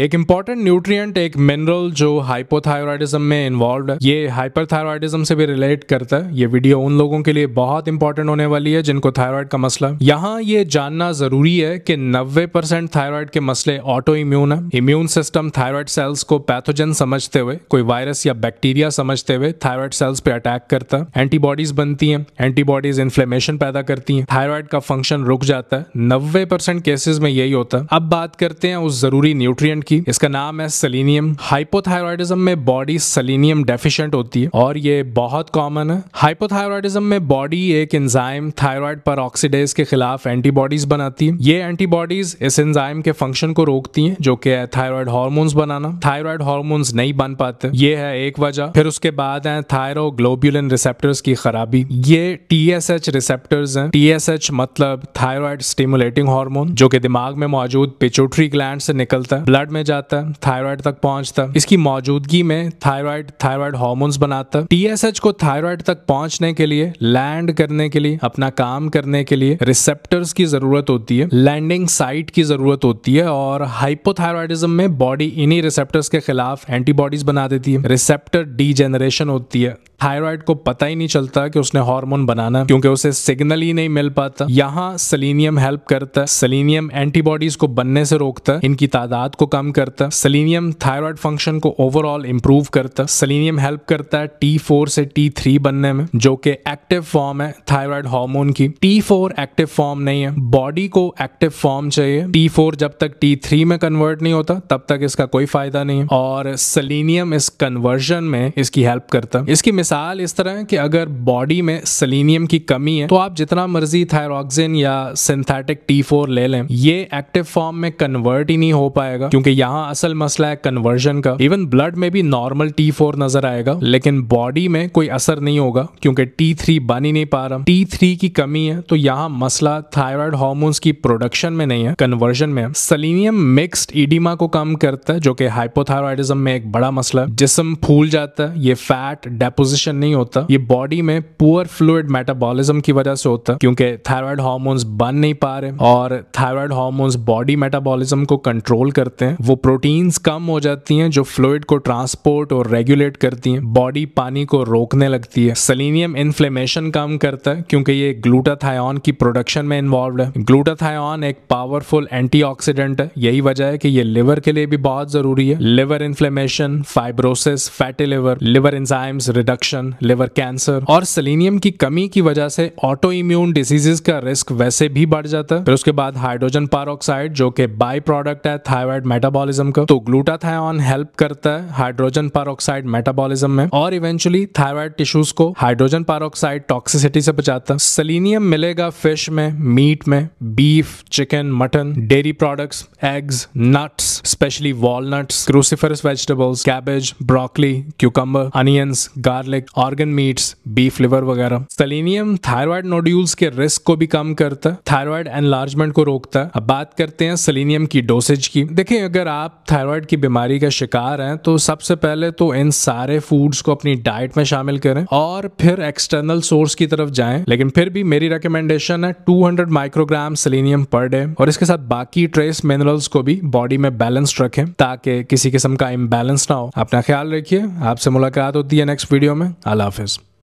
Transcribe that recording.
एक important nutrient एक mineral जो हाइपोथायरॉयडिज्म में इन्वॉल्व है ये हाइपरथायरॉयडिज्म से भी रिलेट करता है ये वीडियो उन लोगों के लिए बहुत इंपॉर्टेंट होने वाली है जिनको थायराइड का मसला है यहाँ ये जानना जरूरी है कि 90 परसेंट थायराइड के मसले ऑटो इम्यून है इम्यून सिस्टम थायराइड सेल्स को पैथोजन समझते हुए कोई वायरस या बैक्टीरिया समझते हुए थायराइड सेल्स पे अटैक करता है एंटीबॉडीज बनती है एंटीबॉडीज इन्फ्लेमेशन पैदा करती है थायराइड का फंक्शन रुक जाता है नब्बे केसेस में यही होता है अब बात करते हैं उस जरूरी न्यूट्रिएंट की इसका नाम है सेलिनियम हाइपोथायरॉयडिज्म में बॉडी सेलिनियम डेफिशिएंट होती है और ये बहुत कॉमन है हाइपोथायरॉयडिज्म में बॉडी एक एंजाइम थायराइड पर ऑक्सीडेज के खिलाफ एंटीबॉडीज बनाती है ये एंटीबॉडीज इस एंजाइम के फंक्शन को रोकती है जो कि थायरॉयड हॉर्मोन्स बनाना थायरॉयड हॉर्मोन्स नहीं बन पाते ये है एक वजह फिर उसके बाद है थायरोग्लोब्यूलिन रिसेप्टर्स की खराबी ये T S H receptors S H मतलब थायरॉयड स्टिमुलेटिंग हार्मोन जो कि दिमाग में मौजूद पिचोट्री ग्लैंड से निकलता है ब्लड में में जाता है थायराइड तक पहुंचता है इसकी मौजूदगी में थायराइड थायराइड हॉर्मोन्स बनाता है टीएसएच को थायराइड तक पहुंचने के लिए लैंड करने के लिए अपना काम करने के लिए रिसेप्टर्स की जरूरत होती है लैंडिंग साइट की जरूरत होती है और हाइपोथायरॉयडिज्म में बॉडी इन्हीं रिसेप्टर्स के खिलाफ एंटीबॉडीज बना देती है रिसेप्टर डी होती है थायराइड को पता ही नहीं चलता कि उसने हार्मोन बनाना क्योंकि उसे सिग्नल ही नहीं मिल पाता यहाँ सेलेनियम हेल्प करता है सेलेनियम एंटीबॉडीज को बनने से रोकता है इनकी तादाद को कम करता है सेलेनियम थायराइड फंक्शन को ओवरऑल इंप्रूव करता है सेलेनियम हेल्प करता है टी फोर से टी थ्री बनने में जो कि एक्टिव फॉर्म है थायराइड हार्मोन की टी फोर एक्टिव फॉर्म नहीं है बॉडी को एक्टिव फॉर्म चाहिए टी फोर जब तक टी थ्री में कन्वर्ट नहीं होता तब तक इसका कोई फायदा नहीं है और सलीनियम इस कन्वर्जन में इसकी हेल्प करता है इसकी मिसाल इस तरह कि अगर बॉडी में सेलेनियम की कमी है तो आप जितना मर्जी थायरोक्सिन या सिंथेटिक टी फोर ले लें ये एक्टिव फॉर्म में कन्वर्ट ही नहीं हो पाएगा क्योंकि यहाँ असल मसला है कन्वर्जन का इवन ब्लड में भी नॉर्मल टी फोर नजर आएगा लेकिन बॉडी में कोई असर नहीं होगा क्योंकि टी थ्री बन ही नहीं पा रहा टी थ्री की कमी है तो यहाँ मसला थायराइड हॉर्मोन्स की प्रोडक्शन में नहीं है कन्वर्जन में सेलेनियम मिक्सड इडिमा को कम करता है जो कि हाइपोथायरॉयडिज्म में एक बड़ा मसला है जिसम फूल जाता है ये फैट डेपोजिशन डिपोजिशन नहीं होता ये बॉडी में पुअर फ्लूड मेटाबॉलिज्म की वजह से होता है क्योंकि थायराइड हार्मोन्स बन नहीं पा रहे और थायराइड हार्मोन्स बॉडी मेटाबॉलिज्म को कंट्रोल करते हैं वो प्रोटीन्स कम हो जाती हैं जो फ्लूड को ट्रांसपोर्ट और रेगुलेट करती हैं बॉडी पानी को रोकने लगती है सलीनियम इन्फ्लेमेशन कम करता है क्योंकि ये ग्लूटाथायन की प्रोडक्शन में इन्वॉल्व है ग्लूटाथायन एक पावरफुल एंटीऑक्सीडेंट है यही वजह है कि ये लिवर के लिए भी बहुत जरूरी है liver inflammation fibrosis fatty liver liver enzymes reduction infection liver cancer और सेलेनियम की कमी की वजह से ऑटो इम्यून डिजीजेस का रिस्क वैसे भी बढ़ जाता है फिर उसके बाद हाइड्रोजन पारोक्साइड जो कि बाई प्रोडक्ट है थायराइड मेटाबॉलिज्म का तो ग्लूटाथायन हेल्प करता है हाइड्रोजन पारोक्साइड मेटाबॉलिज्म में और इवेंचुअली थायराइड टिश्यूज को हाइड्रोजन पारोक्साइड टॉक्सिसिटी से बचाता है सेलेनियम मिलेगा फिश में मीट में beef chicken mutton dairy products eggs nuts specially walnuts cruciferous vegetables cabbage broccoli cucumber onions garlic like organ meats beef liver वगैरह सेलेनियम थायराइड नोड्यूल्स के risk को भी कम करता है थायराइड एनलार्जमेंट को रोकता है अब बात करते हैं सेलेनियम की डोसेज की देखिए अगर आप थायराइड की बीमारी का शिकार हैं तो सबसे पहले तो इन सारे फूड्स को अपनी डाइट में शामिल करें और फिर एक्सटर्नल सोर्स की तरफ जाएं लेकिन फिर भी मेरी रिकमेंडेशन है 200 माइक्रोग्राम सेलेनियम पर डे और इसके साथ बाकी ट्रेस मिनरल्स को भी बॉडी में बैलेंस्ड रखें ताकि किसी किस्म का इम्बेलेंस ना हो अपना ख्याल रखिए आपसे मुलाकात होती है नेक्स्ट वीडियो में में अल्लाह हाफिज़